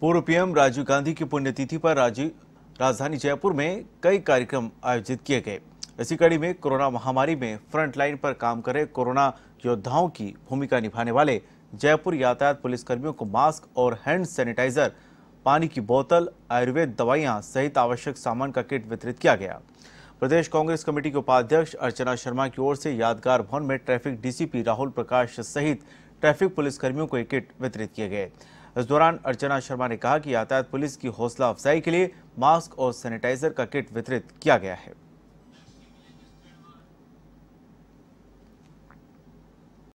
पूर्व पीएम राजीव गांधी की पुण्यतिथि पर राजीव राजधानी जयपुर में कई कार्यक्रम आयोजित किए गए इसी कड़ी में कोरोना महामारी में फ्रंटलाइन पर काम करे कोरोना योद्धाओं की भूमिका निभाने वाले जयपुर यातायात पुलिसकर्मियों को मास्क और हैंड सैनिटाइजर पानी की बोतल आयुर्वेद दवाइयां सहित आवश्यक सामान का किट वितरित किया गया प्रदेश कांग्रेस कमेटी के उपाध्यक्ष अर्चना शर्मा की ओर से यादगार भवन में ट्रैफिक डीसीपी राहुल प्रकाश सहित ट्रैफिक पुलिसकर्मियों को एक किट वितरित किए गए इस दौरान अर्चना शर्मा ने कहा कि यातायात पुलिस की हौसला अफजाई के लिए मास्क और सैनिटाइजर का किट वितरित किया गया है